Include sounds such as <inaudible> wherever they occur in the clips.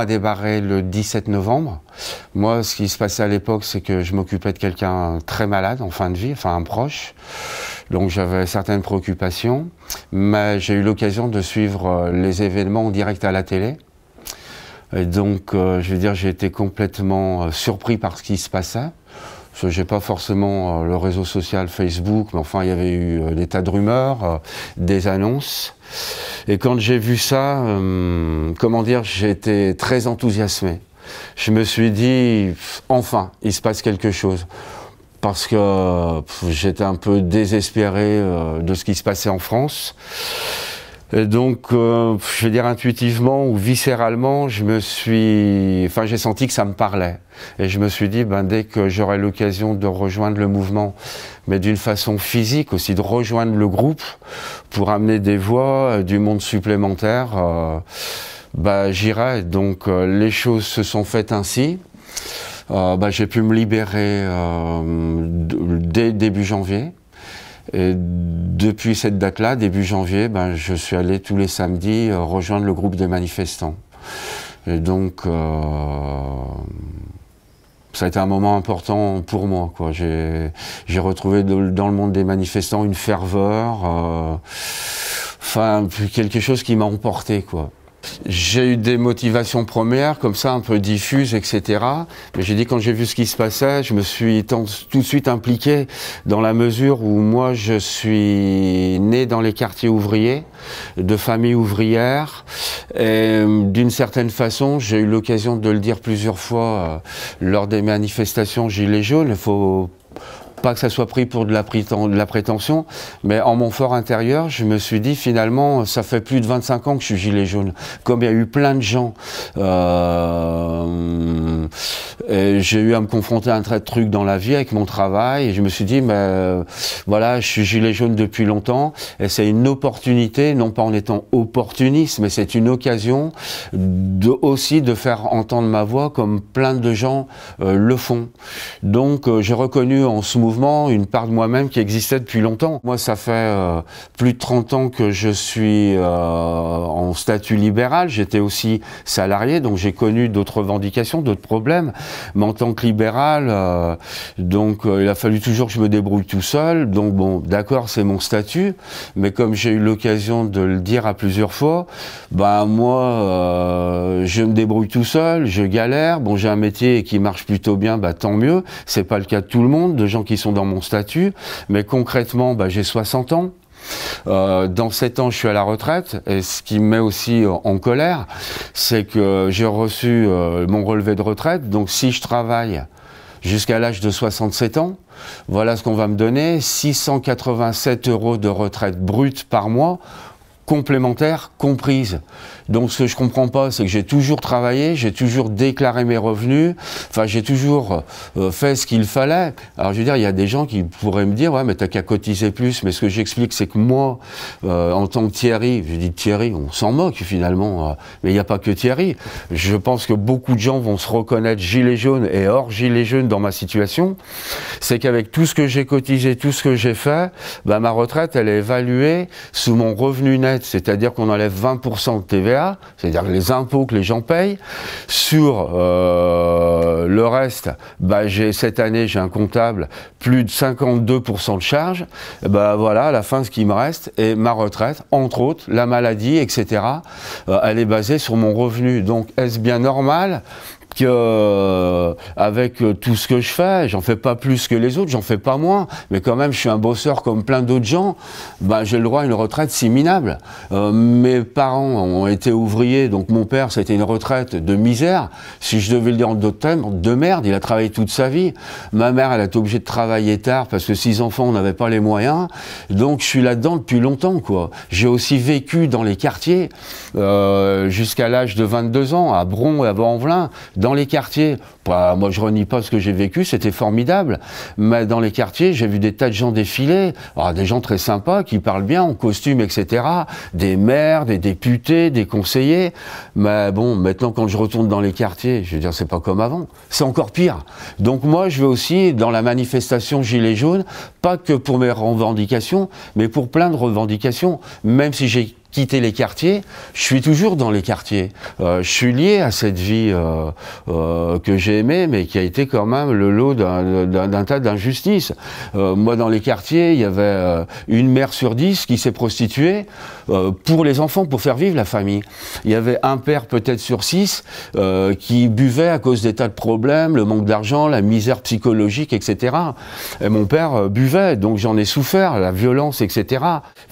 a débarré le 17 novembre. Moi, ce qui se passait à l'époque, c'est que je m'occupais de quelqu'un très malade, en fin de vie, enfin un proche. Donc j'avais certaines préoccupations, mais j'ai eu l'occasion de suivre euh, les événements en direct à la télé. donc, euh, je veux dire, j'ai été complètement euh, surpris par ce qui se passait j'ai pas forcément euh, le réseau social Facebook, mais enfin, il y avait eu euh, des tas de rumeurs, euh, des annonces. Et quand j'ai vu ça, comment dire, j'ai été très enthousiasmé. Je me suis dit, enfin, il se passe quelque chose. Parce que j'étais un peu désespéré de ce qui se passait en France. Et euh, donc, euh, je vais dire intuitivement ou viscéralement, je me suis, enfin, j'ai senti que ça me parlait. Et je me suis dit, ben, dès que j'aurai l'occasion de rejoindre le mouvement, mais d'une façon physique aussi, de rejoindre le groupe pour amener des voix euh, du monde supplémentaire, ben, j'irai. Donc, les choses se sont faites ainsi. Ben, j'ai pu me libérer dès début janvier. Et depuis cette date-là, début janvier, ben, je suis allé tous les samedis euh, rejoindre le groupe des manifestants. Et donc, euh, ça a été un moment important pour moi. J'ai retrouvé dans le monde des manifestants une ferveur, euh, enfin quelque chose qui m'a emporté. Quoi. J'ai eu des motivations premières, comme ça, un peu diffuses, etc. Mais j'ai dit, quand j'ai vu ce qui se passait, je me suis tout de suite impliqué dans la mesure où moi, je suis né dans les quartiers ouvriers, de famille ouvrière. Et euh, d'une certaine façon, j'ai eu l'occasion de le dire plusieurs fois euh, lors des manifestations Gilets jaunes. Il faut pas que ça soit pris pour de la, prétention, mais en mon fort intérieur, je me suis dit finalement, ça fait plus de 25 ans que je suis gilet jaune. Comme il y a eu plein de gens, euh, j'ai eu à me confronter à un trait de truc dans la vie avec mon travail, et je me suis dit, mais, euh, voilà, je suis gilet jaune depuis longtemps, et c'est une opportunité, non pas en étant opportuniste, mais c'est une occasion de, aussi de faire entendre ma voix comme plein de gens euh, le font. Donc j'ai reconnu en ce moment une part de moi-même qui existait depuis longtemps. Moi, ça fait euh, plus de 30 ans que je suis euh, en statut libéral. J'étais aussi salarié, donc j'ai connu d'autres revendications, d'autres problèmes. Mais en tant que libéral, euh, donc il a fallu toujours que je me débrouille tout seul. Donc bon, d'accord, c'est mon statut, mais comme j'ai eu l'occasion de le dire à plusieurs fois, bah moi, je me débrouille tout seul, je galère. Bon, j'ai un métier qui marche plutôt bien, bah tant mieux. C'est pas le cas de tout le monde, de gens qui sont dans mon statut, mais concrètement, bah, j'ai 60 ans. Euh, dans 7 ans, je suis à la retraite. Et ce qui me met aussi euh, en colère, c'est que j'ai reçu euh, mon relevé de retraite. Donc si je travaille jusqu'à l'âge de 67 ans, voilà ce qu'on va me donner, 687 euros de retraite brute par mois complémentaires comprises. Donc ce que je comprends pas, c'est que j'ai toujours travaillé, j'ai toujours déclaré mes revenus, enfin j'ai toujours euh, fait ce qu'il fallait. Alors je veux dire, il y a des gens qui pourraient me dire, ouais, mais t'as qu'à cotiser plus. Mais ce que j'explique, c'est que moi, euh, en tant que Thierry, je dis Thierry, on s'en moque finalement, euh, mais il n'y a pas que Thierry. Je pense que beaucoup de gens vont se reconnaître gilet jaune et hors gilet jaune dans ma situation. C'est qu'avec tout ce que j'ai cotisé, tout ce que j'ai fait, bah, ma retraite, elle est évaluée sous mon revenu net c'est-à-dire qu'on enlève 20% de TVA, c'est-à-dire les impôts que les gens payent. Sur euh, le reste, bah, j'ai cette année, j'ai un comptable, plus de 52% de charges. Bah, voilà, à la fin, ce qui me reste est ma retraite, entre autres, la maladie, etc. Euh, elle est basée sur mon revenu. Donc, est-ce bien normal que euh, avec euh, tout ce que je fais, j'en fais pas plus que les autres, j'en fais pas moins, mais quand même je suis un bosseur comme plein d'autres gens, ben j'ai le droit à une retraite si minable. Euh, mes parents ont été ouvriers, donc mon père c'était une retraite de misère, si je devais le dire en d'autres termes, de merde, il a travaillé toute sa vie. Ma mère elle a été obligée de travailler tard parce que six enfants on n'avait pas les moyens, donc je suis là-dedans depuis longtemps quoi. J'ai aussi vécu dans les quartiers euh, jusqu'à l'âge de 22 ans à Bron et à Bois-en-Velin, dans les quartiers, moi je renie pas ce que j'ai vécu, c'était formidable, mais dans les quartiers, j'ai vu des tas de gens défiler, ah, des gens très sympas qui parlent bien en costume, etc. Des maires, des députés, des conseillers. Mais bon, maintenant quand je retourne dans les quartiers, je veux dire, c'est pas comme avant, c'est encore pire. Donc moi, je vais aussi dans la manifestation Gilets jaunes, pas que pour mes revendications, mais pour plein de revendications, même si j'ai quitter les quartiers, je suis toujours dans les quartiers. Euh, je suis lié à cette vie euh, euh, que j'ai aimée, mais qui a été quand même le lot d'un tas d'injustices. moi, dans les quartiers, il y avait une mère sur dix qui s'est prostituée pour les enfants, pour faire vivre la famille. Il y avait un père peut-être sur six qui buvait à cause des tas de problèmes, le manque d'argent, la misère psychologique, etc. Et mon père buvait, donc j'en ai souffert, la violence, etc.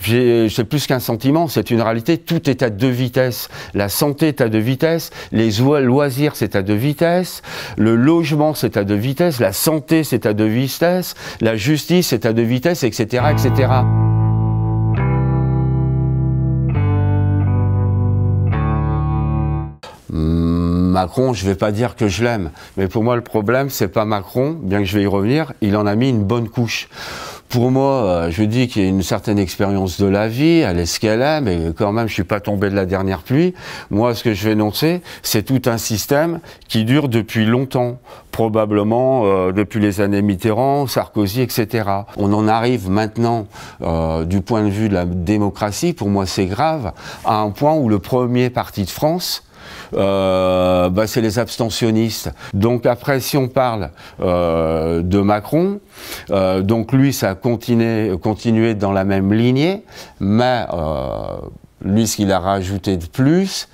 C'est plus qu'un sentiment, c'est c'est une réalité. Tout est à deux vitesses. La santé est à deux vitesses. Les loisirs, c'est à deux vitesses. Le logement, c'est à deux vitesses. La santé, c'est à deux vitesses. La justice, c'est à deux vitesses, etc., etc. Macron, je ne vais pas dire que je l'aime, mais pour moi le problème, c'est pas Macron, bien que je vais y revenir, il en a mis une bonne couche pour moi, euh, je dis qu'il y a une certaine expérience de la vie, à est, mais quand même, je suis pas tombé de la dernière pluie. Moi, ce que je vais énoncer, c'est tout un système qui dure depuis longtemps, probablement euh, depuis les années Mitterrand, Sarkozy, etc. On en arrive maintenant, euh, du point de vue de la démocratie, pour moi c'est grave, à un point où le premier parti de France euh, bah, c'est les abstentionnistes. Donc après, si on parle euh, de Macron, euh, donc lui, ça a continué, continué, dans la même lignée, mais lui, ce qu'il a rajouté de plus,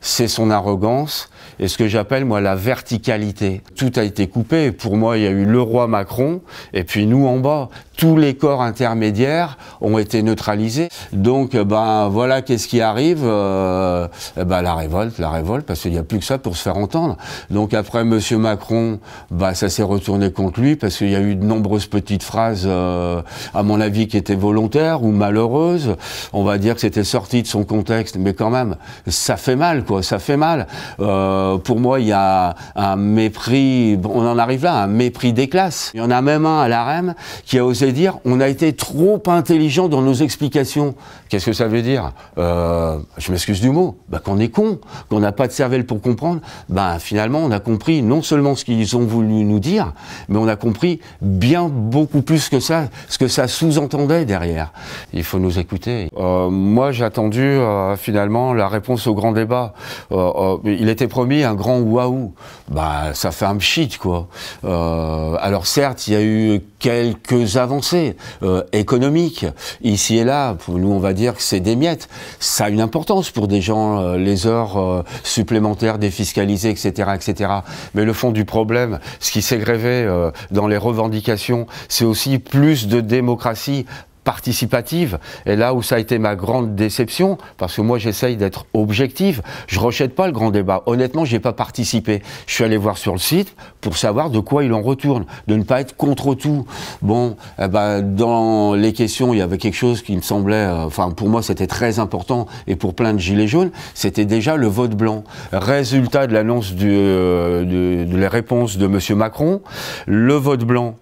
c'est son arrogance et ce que j'appelle moi la verticalité. Tout a été coupé. Pour moi, il y a eu le roi Macron et puis nous en bas tous les corps intermédiaires ont été neutralisés. Donc euh, ben voilà qu'est-ce qui arrive euh, eh ben, la révolte, la révolte parce qu'il n'y a plus que ça pour se faire entendre. Donc après monsieur Macron, ben, ça s'est retourné contre lui parce qu'il y a eu de nombreuses petites phrases euh, à mon avis qui étaient volontaires ou malheureuses. On va dire que c'était sorti de son contexte mais quand même ça fait mal quoi, ça fait mal. Euh, pour moi, il y a un mépris, on en arrive là, un mépris des classes. Il y en a même un à l'AREM qui a osé dire on a été trop intelligent dans nos explications. Qu'est-ce que ça veut dire euh, Je m'excuse du mot, bah, qu'on est con, qu'on n'a pas de cervelle pour comprendre. ben finalement, on a compris non seulement ce qu'ils ont voulu nous dire, mais on a compris bien beaucoup plus que ça, ce que ça sous-entendait derrière. Il faut nous écouter. Euh, moi, j'ai attendu euh, finalement la réponse au grand débat. il était promis un grand waouh. Bah, ça fait un shit, quoi. alors certes, il y a eu quelques avancées économique euh, économique, ici et là, nous on va dire que c'est des miettes, ça a une importance pour des gens, euh, les heures euh, supplémentaires défiscalisées, etc., etc. Mais le fond du problème, ce qui s'est grévé dans les revendications, c'est aussi plus de démocratie participative. Et là où ça a été ma grande déception, parce que moi j'essaye d'être objectif, je rejette pas le grand débat. Honnêtement, j'ai pas participé. Je suis allé voir sur le site pour savoir de quoi il en retourne, de ne pas être contre tout. Bon, eh ben, dans les questions, il y avait quelque chose qui me semblait, euh, enfin pour moi c'était très important, et pour plein de gilets jaunes, c'était déjà le vote blanc. Résultat de l'annonce euh, de, de la réponse de monsieur Macron, le vote blanc,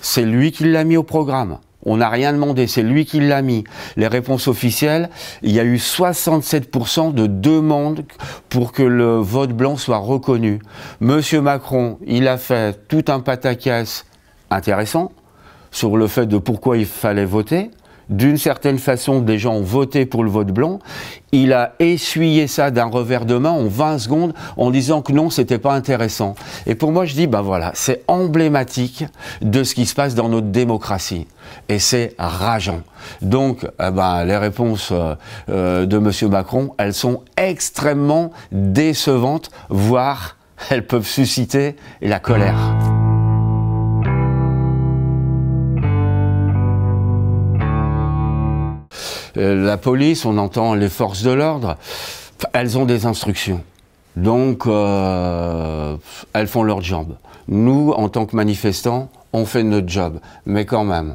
c'est lui qui l'a mis au programme. On n'a rien demandé, c'est lui qui l'a mis. Les réponses officielles, il y a eu 67% de demandes pour que le vote blanc soit reconnu. Monsieur Macron, il a fait tout un pataquès intéressant sur le fait de pourquoi il fallait voter d'une certaine façon, des gens ont voté pour le vote blanc. Il a essuyé ça d'un revers de main en 20 secondes en disant que non, c'était pas intéressant. Et pour moi, je dis, ben voilà, c'est emblématique de ce qui se passe dans notre démocratie. Et c'est rageant. Donc, eh ben, les réponses euh, euh, de M. Macron, elles sont extrêmement décevantes, voire elles peuvent susciter la colère. Euh, la police, on entend les forces de l'ordre, elles ont des instructions. Donc, euh, elles font leur job. Nous, en tant que manifestants, on fait notre job. Mais quand même,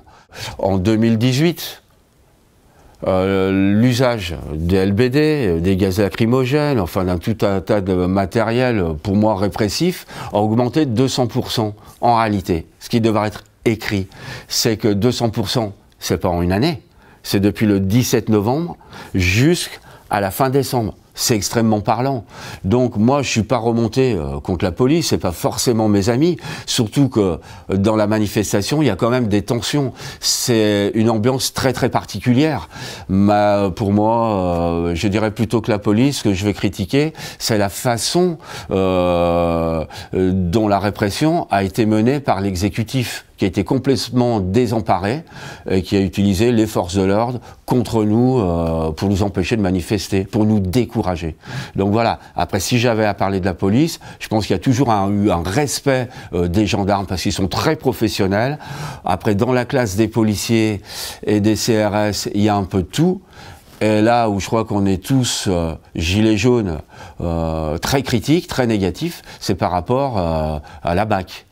en 2018, euh, l'usage des LBD, des gaz lacrymogènes, enfin d'un tout un tas de matériel, pour moi répressif, a augmenté de 200% en réalité. Ce qui devrait être écrit, c'est que 200%, c'est pas en une année, c'est depuis le 17 novembre jusqu'à la fin décembre c'est extrêmement parlant. Donc moi, je suis pas remonté euh, contre la police, c'est pas forcément mes amis, surtout que euh, dans la manifestation, il y a quand même des tensions. C'est une ambiance très très particulière. Ma, pour moi, euh, je dirais plutôt que la police, que je vais critiquer, c'est la façon dont la répression a été menée par l'exécutif qui a été complètement désemparé et qui a utilisé les forces de l'ordre contre nous euh, pour nous empêcher de manifester, pour nous décourager. Donc voilà, après si j'avais à parler de la police, je pense qu'il y a toujours un, eu un respect euh, des gendarmes parce qu'ils sont très professionnels. Après dans la classe des policiers et des CRS, il y a un peu de tout. Et là où je crois qu'on est tous euh, gilets jaunes, très critiques, très négatifs, c'est par rapport à la BAC.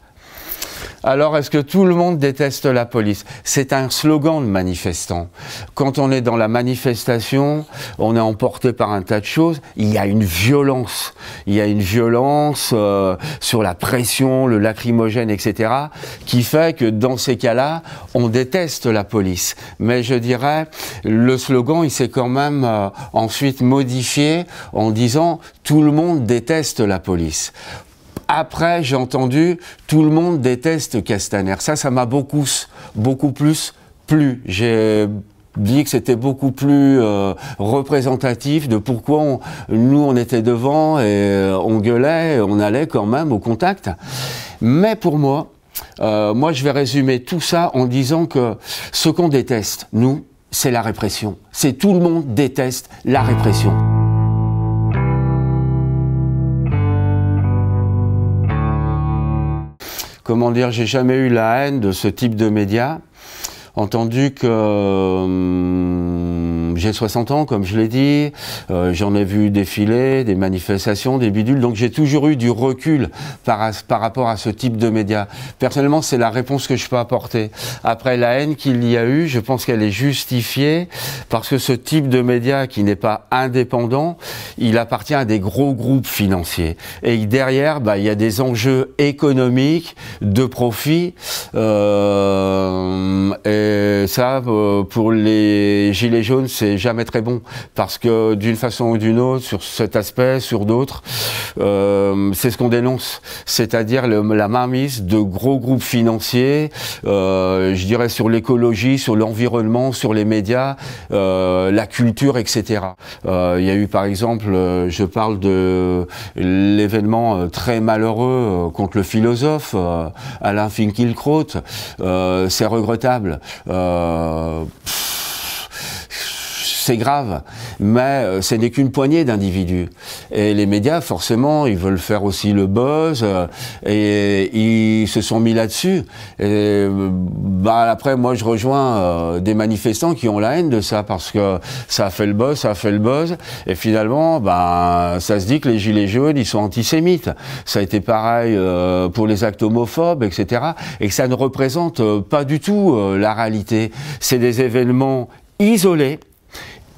Alors est-ce que tout le monde déteste la police C'est un slogan de manifestant. Quand on est dans la manifestation, on est emporté par un tas de choses. Il y a une violence. Il y a une violence euh, sur la pression, le lacrymogène, etc. qui fait que dans ces cas-là, on déteste la police. Mais je dirais, le slogan, il s'est quand même euh, ensuite modifié en disant tout le monde déteste la police après, j'ai entendu tout le monde déteste Castaner. Ça, ça m'a beaucoup, beaucoup plus plu. J'ai dit que c'était beaucoup plus euh, représentatif de pourquoi nous on était devant et euh, on gueulait, on allait quand même au contact. Mais pour moi, euh, moi je vais résumer tout ça en disant que ce qu'on déteste, nous, c'est la répression. C'est tout le monde déteste la répression. comment dire, j'ai jamais eu la haine de ce type de médias. Entendu que. Hum, j'ai 60 ans, comme je l'ai dit, euh, j'en ai vu défiler, des manifestations, des bidules, donc j'ai toujours eu du recul par, rapport à ce type de médias. Personnellement, c'est la réponse que je peux apporter. Après la haine qu'il y a eu, je pense qu'elle est justifiée parce que ce type de média qui n'est pas indépendant, il appartient à des gros groupes financiers. Et derrière, bah, il y a des enjeux économiques, de profit. Euh, et ça, euh, pour les gilets jaunes, c'est jamais très bon parce que d'une façon ou d'une autre, sur cet aspect, sur d'autres, euh, c'est ce qu'on dénonce, c'est-à-dire la mainmise de gros groupes financiers, euh, je dirais sur l'écologie, sur l'environnement, sur les médias, euh, la culture, etc. Il y a eu par exemple, je parle de l'événement très malheureux contre le philosophe Alain Finkielkraut, c'est regrettable c'est grave, mais euh, ce n'est qu'une poignée d'individus. Et les médias, forcément, ils veulent faire aussi le buzz, euh, et ils se sont mis là-dessus. Et bah, après, moi, je rejoins euh, des manifestants qui ont la haine de ça, parce que ça a fait le buzz, ça a fait le buzz, et finalement, ben, ça se dit que les gilets jaunes, ils sont antisémites. Ça a été pareil pour les actes homophobes, etc. Et que ça ne représente pas du tout la réalité. C'est des événements isolés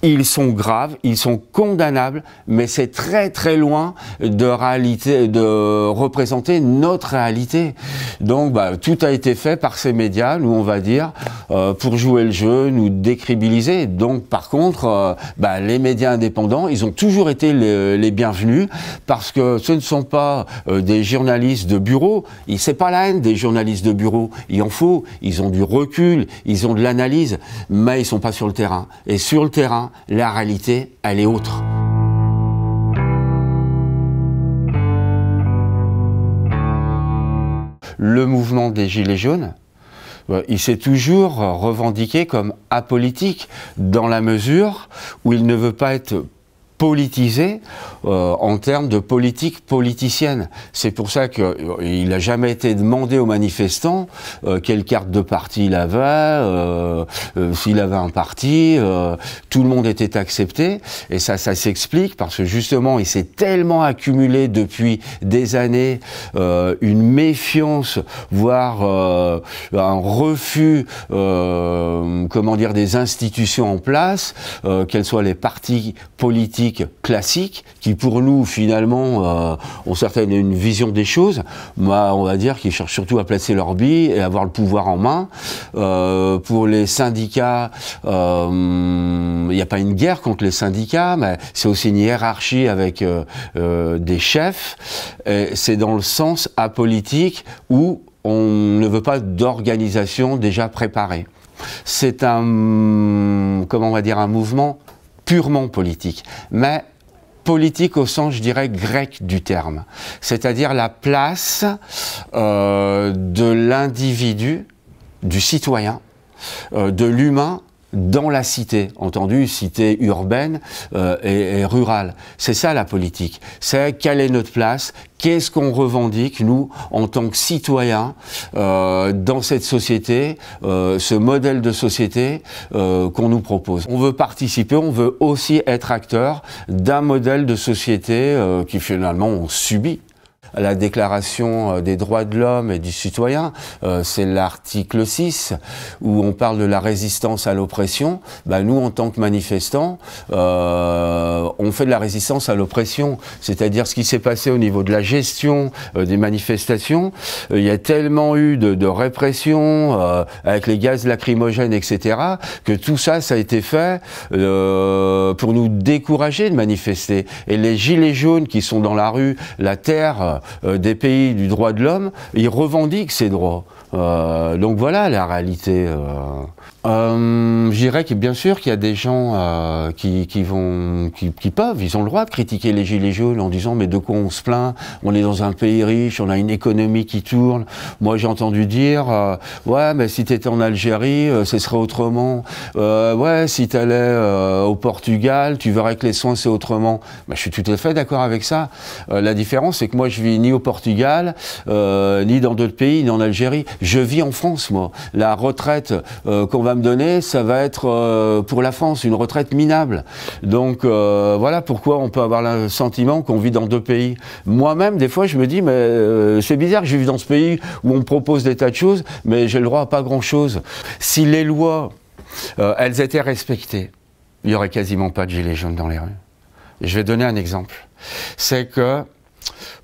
ils sont graves, ils sont condamnables, mais c'est très très loin de réalité, de représenter notre réalité. Donc bah, tout a été fait par ces médias, nous on va dire, euh, pour jouer le jeu, nous décribiliser. Donc par contre, euh, bah, les médias indépendants, ils ont toujours été les, bienvenus parce que ce ne sont pas euh, des journalistes de bureau. C'est pas la haine des journalistes de bureau. Il en faut. Ils ont du recul, ils ont de l'analyse, mais ils sont pas sur le terrain. Et sur le terrain, la réalité, elle est autre. Le mouvement des Gilets jaunes, euh, il s'est toujours revendiqué comme apolitique, dans la mesure où il ne veut pas être politisé euh, en termes de politique politicienne. C'est pour ça qu'il euh, n'a jamais été demandé aux manifestants euh, quelle carte de parti il avait, euh, euh s'il avait un parti. tout le monde était accepté. Et ça, ça s'explique parce que justement, il s'est tellement accumulé depuis des années une méfiance, voire un refus, comment dire, des institutions en place, qu'elles soient les partis politiques classique, qui, pour nous, finalement, euh, ont certaines une vision des choses. mais bah, on va dire qu'ils cherchent surtout à placer leur bille et avoir le pouvoir en main. Euh, pour les syndicats, euh, il n'y a pas une guerre contre les syndicats, mais c'est aussi une hiérarchie avec des chefs. C'est dans le sens apolitique où on ne veut pas d'organisation déjà préparée. C'est un, comment on va dire, un mouvement purement politique, mais politique au sens, je dirais, grec du terme, c'est-à-dire la place euh, de l'individu, du citoyen, euh, de l'humain dans la cité, entendu cité urbaine euh, et, rurale. C'est ça la politique. C'est quelle est notre place Qu'est-ce qu'on revendique nous en tant que citoyens euh, dans cette société, euh, ce modèle de société qu'on nous propose On veut participer, on veut aussi être acteur d'un modèle de société qui finalement on subit la Déclaration euh, des droits de l'homme et du citoyen, euh, c'est l'article 6, où on parle de la résistance à l'oppression. Ben, nous, en tant que manifestants, euh, on fait de la résistance à l'oppression, c'est-à-dire ce qui s'est passé au niveau de la gestion des manifestations. Il y a tellement eu de, de répression avec les gaz lacrymogènes, etc., que tout ça, ça a été fait pour nous décourager de manifester. Et les gilets jaunes qui sont dans la rue, la terre, euh, des pays du droit de l'homme, ils revendiquent ces droits. Euh, donc voilà la réalité. Euh, euh, Je dirais que bien sûr qu'il y a des gens euh, qui, vont, qui, peuvent, ils ont le droit de critiquer les gilets jaunes en disant mais de quoi on se plaint On est dans un pays riche, on a une économie qui tourne. Moi j'ai entendu dire euh, ouais mais si tu étais en Algérie, euh, ce serait autrement. ouais si tu allais au Portugal, tu verrais que les soins c'est autrement. Ben, je suis tout à fait d'accord avec ça. la différence c'est que moi je vis ni au Portugal, ni dans d'autres pays, ni en Algérie. Je vis en France moi. La retraite qu'on va me donner, ça va être euh, pour la France une retraite minable. Donc euh, voilà pourquoi on peut avoir le sentiment qu'on vit dans deux pays. Moi-même, des fois, je me dis, mais euh, c'est bizarre que je vive dans ce pays où on propose des tas de choses, mais j'ai le droit à pas grand-chose. Si les lois, elles étaient respectées, il y aurait quasiment pas de gilets jaunes dans les rues. je vais donner un exemple. C'est que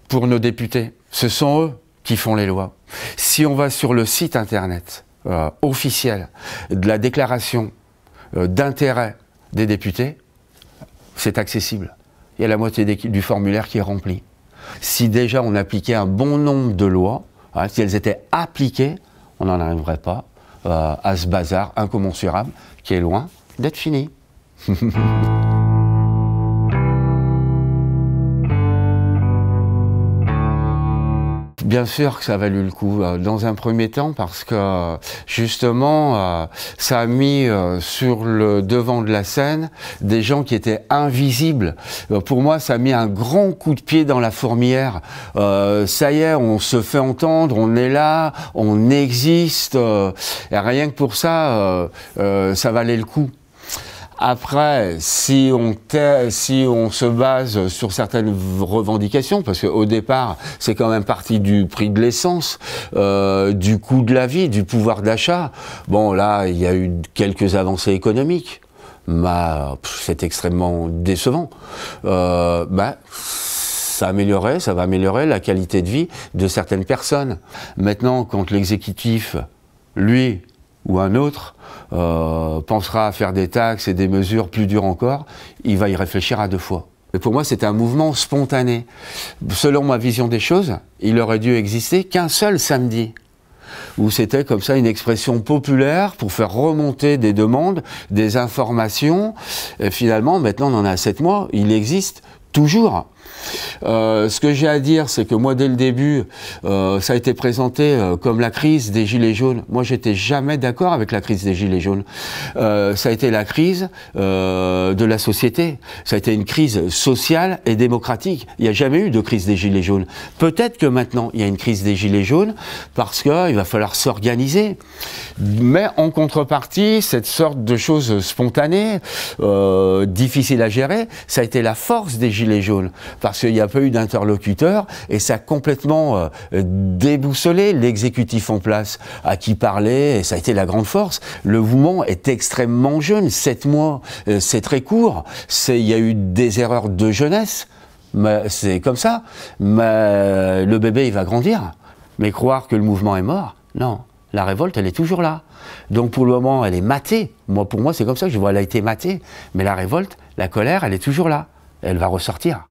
pour nos députés, ce sont eux qui font les lois. Si on va sur le site internet euh, officielle de la déclaration euh, d'intérêt des députés, c'est accessible. Il y a la moitié du formulaire qui est rempli. Si déjà on appliquait un bon nombre de lois, hein, si elles étaient appliquées, on n'en arriverait pas euh, à ce bazar incommensurable qui est loin d'être fini. <laughs> Bien sûr que ça a valu le coup, euh, dans un premier temps, parce que justement, euh, ça a mis euh, sur le devant de la scène des gens qui étaient invisibles. Pour moi, ça a mis un grand coup de pied dans la fourmière. ça y est, on se fait entendre, on est là, on existe. Et rien que pour ça, ça valait le coup. Après, si on, si on se base sur certaines revendications, parce qu'au départ, c'est quand même parti du prix de l'essence, euh, du coût de la vie, du pouvoir d'achat, bon là, il y a eu quelques avancées économiques. Mais bah, c'est extrêmement décevant. Euh, bah, ça ça va améliorer la qualité de vie de certaines personnes. Maintenant, quand l'exécutif, lui, ou un autre euh, pensera à faire des taxes et des mesures plus dures encore, il va y réfléchir à deux fois. pour moi, c'est un mouvement spontané. Selon ma vision des choses, il aurait dû exister qu'un seul samedi où c'était comme ça une expression populaire pour faire remonter des demandes, des informations. finalement, maintenant on en a sept mois, il existe toujours. Euh, ce que j'ai à dire, c'est que moi, dès le début, euh, ça a été présenté euh, comme la crise des Gilets jaunes. Moi, j'étais jamais d'accord avec la crise des Gilets jaunes. ça a été la crise de la société. Ça a été une crise sociale et démocratique. Il n'y a jamais eu de crise des Gilets jaunes. Peut-être que maintenant, il y a une crise des Gilets jaunes parce qu'il va falloir s'organiser. Mais en contrepartie, cette sorte de choses spontanées, difficile à gérer, ça a été la force des Gilets jaunes parce qu'il n'y a pas eu d'interlocuteur et ça a complètement euh, déboussolé l'exécutif en place à qui parler. et ça a été la grande force. Le mouvement est extrêmement jeune, sept mois, euh, c'est très court. Il y a eu des erreurs de jeunesse, c'est comme ça. Mais le bébé, il va grandir. Mais croire que le mouvement est mort, non. La révolte, elle est toujours là. Donc pour le moment, elle est matée. Moi, pour moi, c'est comme ça que je vois, elle a été matée. Mais la révolte, la colère, elle est toujours là. Elle va ressortir.